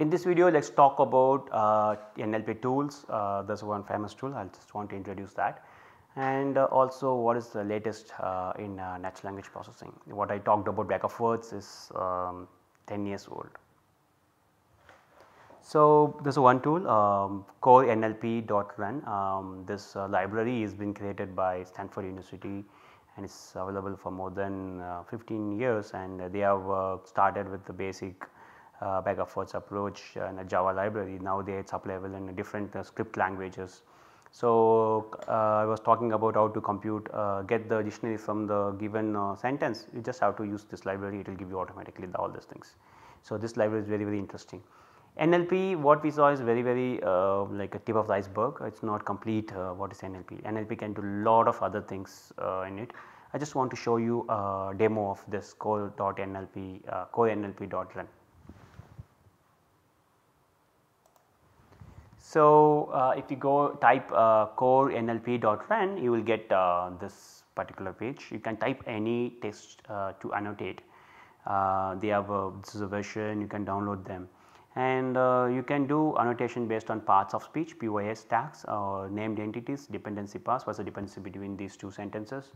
In this video let us talk about uh, NLP tools, uh, there is one famous tool I just want to introduce that and uh, also what is the latest uh, in uh, natural language processing. What I talked about back of words is um, 10 years old. So this is one tool um, core NLP.run um, this uh, library has been created by Stanford University and it is available for more than 15 years and they have started with the basic uh, of words approach and a Java library. Now they it's level in different uh, script languages. So uh, I was talking about how to compute, uh, get the dictionary from the given uh, sentence. You just have to use this library; it will give you automatically the, all these things. So this library is very very interesting. NLP what we saw is very very uh, like a tip of the iceberg it is not complete uh, what is NLP. NLP can do lot of other things uh, in it. I just want to show you a demo of this core.nlp uh, core NLP.run. So, uh, if you go type uh, core nlp.ran you will get uh, this particular page. You can type any text uh, to annotate. Uh, they have a, this is a version you can download them and uh, you can do annotation based on parts of speech PYS tags or named entities dependency pass what's the dependency between these two sentences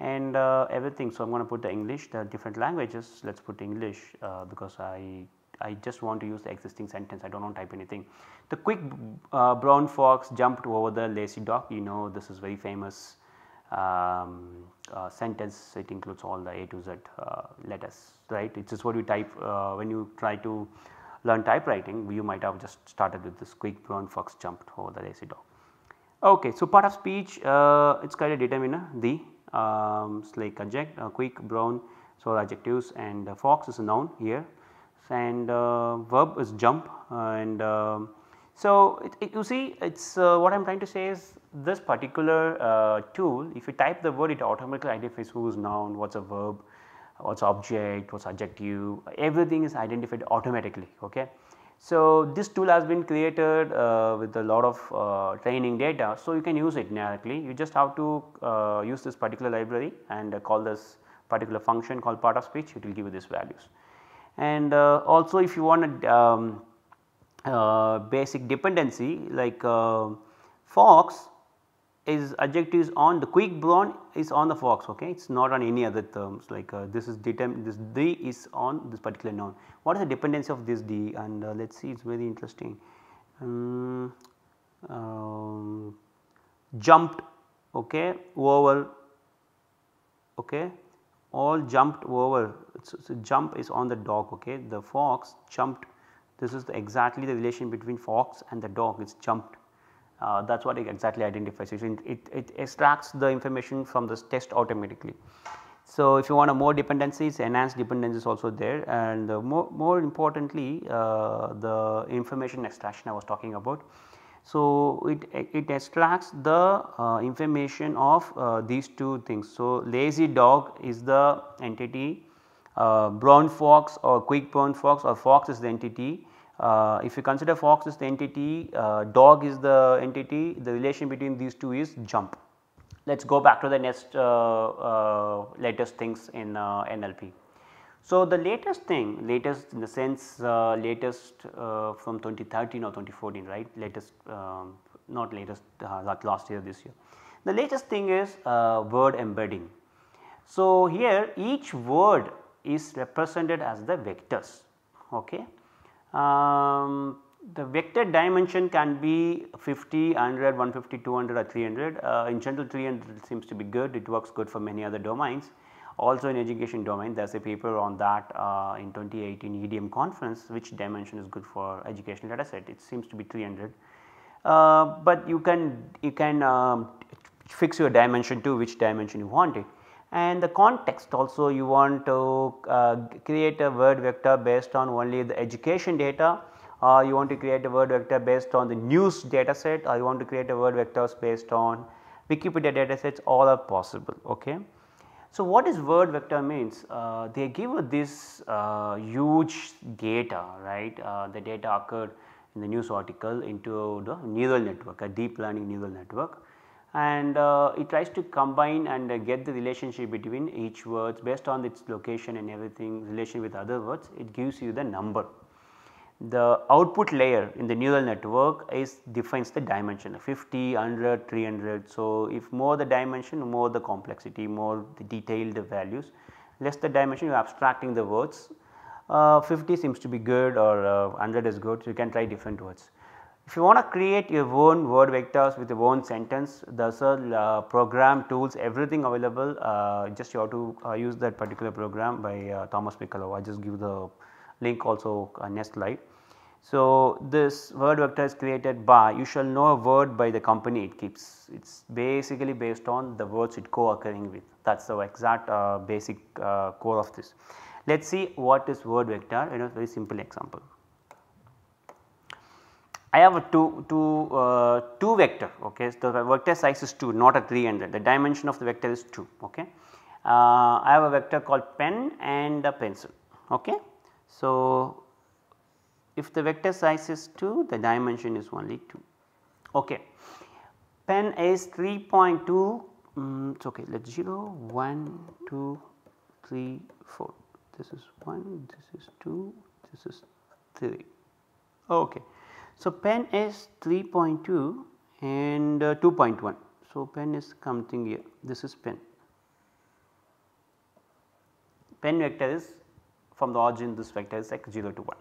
and everything. So, I am going to put the English the different languages let us put English because I I just want to use the existing sentence I do not want to type anything. The quick uh, brown fox jumped over the lazy dog you know this is very famous um, uh, sentence it includes all the A to Z uh, letters right it is just what you type uh, when you try to learn typewriting you might have just started with this quick brown fox jumped over the lazy dog. Okay, so part of speech it is kind of determiner the um, like adject uh, quick brown so adjectives and fox is a noun here and uh, verb is jump uh, and uh, so it, it, you see it's what I am trying to say is this particular tool if you type the word it automatically identifies who is noun, what is a verb, what is object, what is adjective everything is identified automatically okay. So, this tool has been created uh, with a lot of uh, training data. So, you can use it directly you just have to uh, use this particular library and call this particular function called part of speech it will give you these values and uh, also if you want a um, uh, basic dependency like uh, Fox is adjective is on the quick brown is on the fox okay it is not on any other terms like uh, this is determined this d is on this particular noun. What is the dependency of this d and uh, let us see it is very interesting um, um, jumped okay over okay all jumped over. So, so, jump is on the dog okay the fox jumped this is the exactly the relation between fox and the dog it's jumped uh, that is what it exactly identifies it, it, it extracts the information from this test automatically. So, if you want a more dependencies enhanced dependencies is also there and more, more importantly uh, the information extraction I was talking about so, it, it extracts the uh, information of uh, these two things. So, lazy dog is the entity, uh, brown fox or quick brown fox or fox is the entity. Uh, if you consider fox is the entity, uh, dog is the entity, the relation between these two is jump. Let us go back to the next uh, latest things in NLP. So, the latest thing latest in the sense uh, latest uh, from 2013 or 2014 right latest um, not latest uh, like last year this year. The latest thing is uh, word embedding. So, here each word is represented as the vectors okay. Um, the vector dimension can be 50, 100, 150, 200 or 300 uh, in general 300 seems to be good it works good for many other domains also in education domain there is a paper on that uh, in 2018 EDM conference which dimension is good for educational data set it seems to be 300. Uh, but you can you can um, fix your dimension to which dimension you want it and the context also you want to uh, create a word vector based on only the education data or you want to create a word vector based on the news data set or you want to create a word vectors based on Wikipedia data sets all are possible. Okay. So, what is word vector means? Uh, they give this uh, huge data right uh, the data occurred in the news article into the neural network a deep learning neural network and uh, it tries to combine and uh, get the relationship between each words based on its location and everything relation with other words it gives you the number the output layer in the neural network is defines the dimension 50, 100, 300. So, if more the dimension more the complexity more the detailed values less the dimension you are abstracting the words uh, 50 seems to be good or uh, 100 is good so you can try different words. If you want to create your own word vectors with your own sentence there's a uh, program tools everything available uh, just you have to uh, use that particular program by uh, Thomas Piccolo I just give the link also uh, next slide. So, this word vector is created by you shall know a word by the company it keeps it is basically based on the words it co occurring with that is the exact uh, basic uh, core of this. Let us see what is word vector in a very simple example. I have a 2, two, uh, two vector ok, so the vector size is 2 not a 300 the dimension of the vector is 2 ok. Uh, I have a vector called pen and a pencil ok. So, if the vector size is 2, the dimension is only 2. Okay. Pen is 3.2, um, mm, it is okay, let us 0, 1, 2, 3, 4. This is 1, this is 2, this is 3. Okay. So, pen is 3.2 and uh, 2.1. So, pen is coming here, this is pen. Pen vector is from the origin this vector is like 0 to 1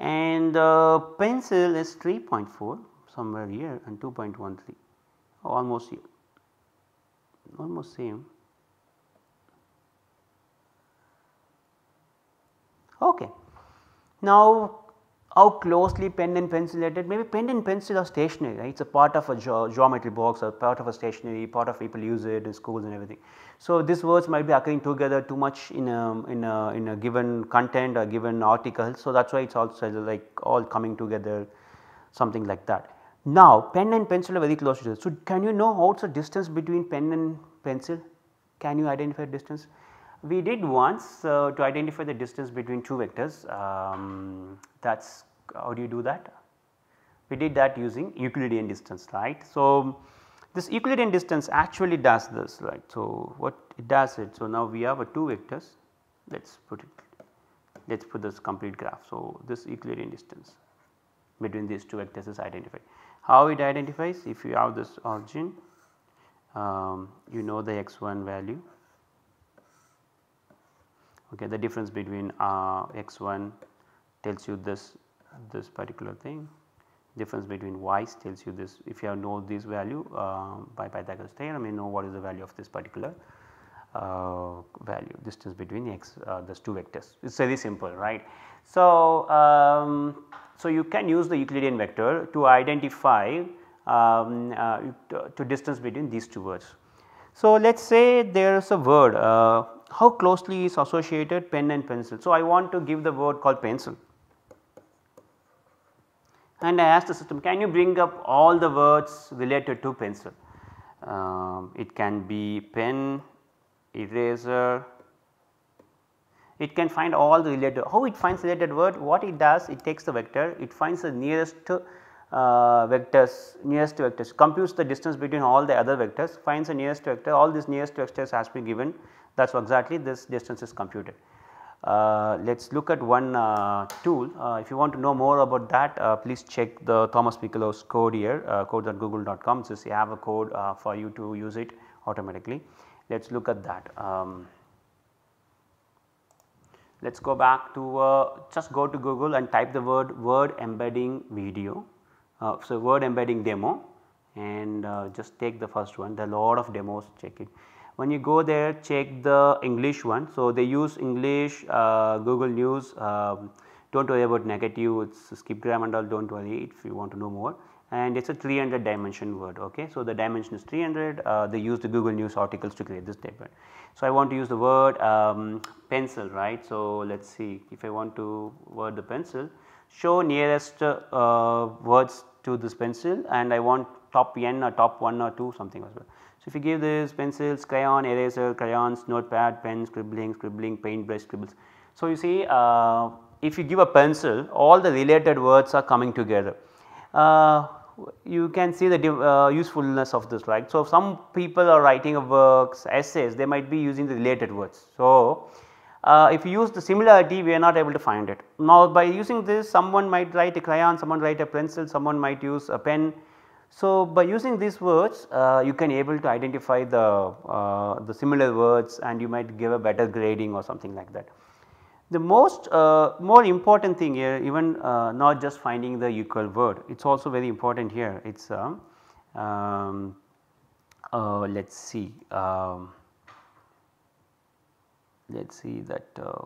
and the uh, pencil is 3.4 somewhere here and 2.13 almost here almost same okay now how closely pen and pencil related maybe pen and pencil are stationary right? it is a part of a geometry box or part of a stationery part of people use it in schools and everything. So, these words might be occurring together too much in a, in a, in a given content or given article. So, that is why it is also like all coming together something like that. Now, pen and pencil are very close to each other. So, can you know what's the distance between pen and pencil? Can you identify distance? we did once uh, to identify the distance between two vectors um, that is how do you do that? We did that using Euclidean distance right. So, this Euclidean distance actually does this right. So, what it does it so now we have a two vectors let us put it let us put this complete graph. So, this Euclidean distance between these two vectors is identified. How it identifies if you have this origin um, you know the x1 value okay the difference between uh, x1 tells you this this particular thing difference between y's tells you this if you have know this value uh, by Pythagoras theorem you know what is the value of this particular uh, value distance between x uh, these two vectors it is very simple right. So, um, so you can use the Euclidean vector to identify um, uh, to, distance between these two words. So, let us say there is a word uh, how closely is associated pen and pencil. So, I want to give the word called pencil and I ask the system can you bring up all the words related to pencil. Um, it can be pen, eraser, it can find all the related, how it finds related word, what it does it takes the vector, it finds the nearest uh, vectors nearest vectors computes the distance between all the other vectors finds the nearest vector all these nearest vectors has been given that is exactly this distance is computed. Uh, let us look at one uh, tool uh, if you want to know more about that uh, please check the Thomas Piccolo's code here uh, code.google.com since you have a code uh, for you to use it automatically. Let us look at that. Um, let us go back to just go to Google and type the word word embedding video uh, so word embedding demo and uh, just take the first one there are lot of demos check it. When you go there check the English one so they use English uh, Google News um, do not worry about negative it's skip gram and all do not worry if you want to know more and it is a 300 dimension word ok. So, the dimension is 300 uh, they use the Google News articles to create this table. So, I want to use the word um, pencil right. So, let us see if I want to word the pencil show nearest uh, words to this pencil and I want top n or top 1 or 2 something as well. So, if you give this pencils, crayon, eraser, crayons, notepad, pen, scribbling, scribbling, paintbrush, scribbles. So, you see uh, if you give a pencil all the related words are coming together. Uh, you can see the uh, usefulness of this right. So, some people are writing a works essays they might be using the related words. So, uh, if you use the similarity we are not able to find it. Now by using this someone might write a crayon, someone write a pencil, someone might use a pen. So by using these words uh, you can able to identify the, uh, the similar words and you might give a better grading or something like that. The most uh, more important thing here even uh, not just finding the equal word it is also very important here it is um, um uh, let us see. Um, let us see that uh,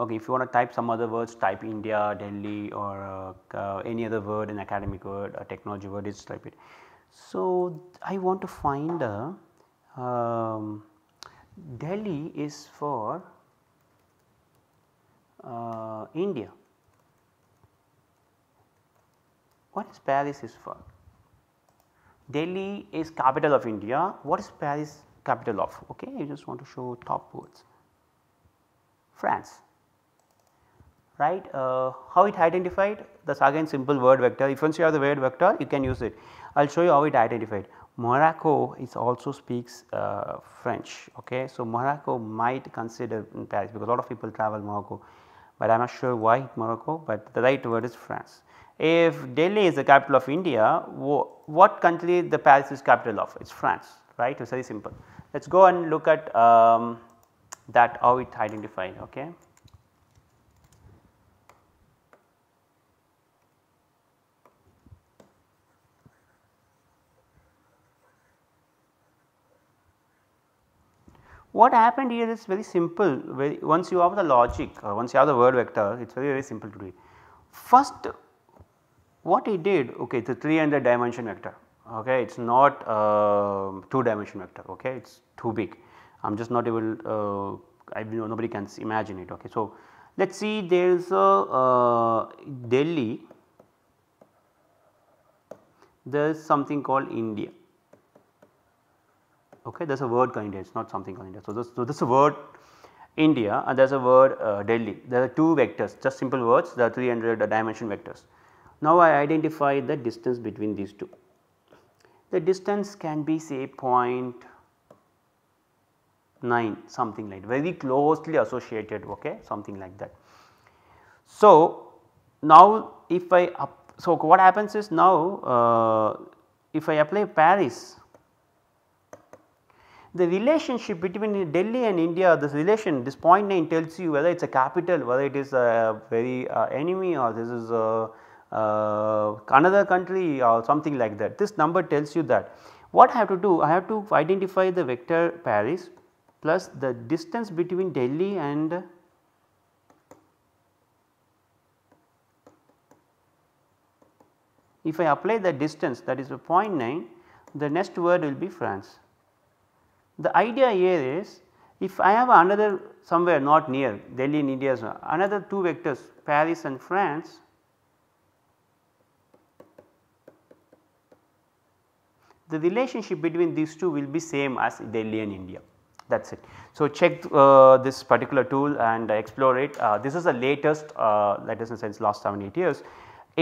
okay if you want to type some other words type India, Delhi or uh, uh, any other word an academic word a technology word just type it. So, I want to find a um, Delhi is for uh, India. What is Paris is for? Delhi is capital of India. What is Paris capital of okay you just want to show top words France right uh, how it identified this again simple word vector if once you have the word vector you can use it I will show you how it identified Morocco is also speaks uh, French okay so Morocco might consider Paris because a lot of people travel Morocco but I am not sure why Morocco but the right word is France. If Delhi is the capital of India what country the Paris is capital of it is France right it is very simple. Let us go and look at um, that how it identified okay. What happened here is very simple once you have the logic or uh, once you have the word vector it is very very simple to do. First what he did okay it is a 300 dimension vector okay it is not uh, 2 dimension vector okay it is too big I am just not able uh, I nobody can imagine it okay. So, let us see there is a uh, Delhi there is something called India okay there is a word called India it is not something called India. So, this, so this is a word India and there is a word uh, Delhi there are 2 vectors just simple words there are 300 dimension vectors. Now, I identify the distance between these two the distance can be say 0.9 something like very closely associated okay something like that. So, now if I up, so what happens is now uh, if I apply Paris the relationship between Delhi and India this relation this 0.9 tells you whether it is a capital whether it is a very uh, enemy or this is a uh, another country or uh, something like that. This number tells you that. What I have to do? I have to identify the vector Paris plus the distance between Delhi and if I apply the distance that is 0.9 the next word will be France. The idea here is if I have another somewhere not near Delhi in India another two vectors Paris and France the relationship between these two will be same as Delhi and India that is it. So, check uh, this particular tool and explore it. Uh, this is the latest uh, that is in sense last 7 8 years.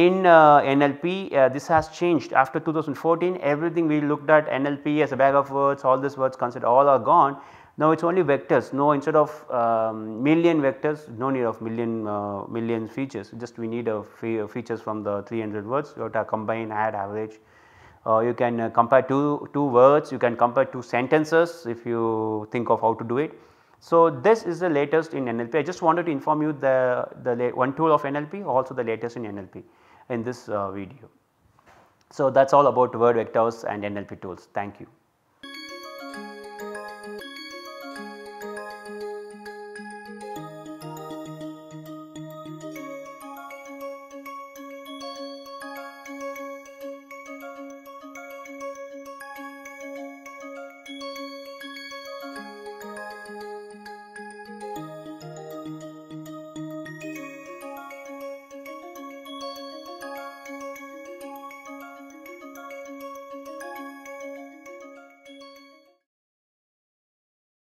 In uh, NLP uh, this has changed after 2014 everything we looked at NLP as a bag of words all these words considered, all are gone. Now it is only vectors no instead of um, million vectors no need of million uh, million features just we need a features from the 300 words you have to combine add average uh, you can uh, compare two, two words, you can compare two sentences if you think of how to do it. So, this is the latest in NLP. I just wanted to inform you the, the one tool of NLP also the latest in NLP in this uh, video. So, that is all about word vectors and NLP tools. Thank you.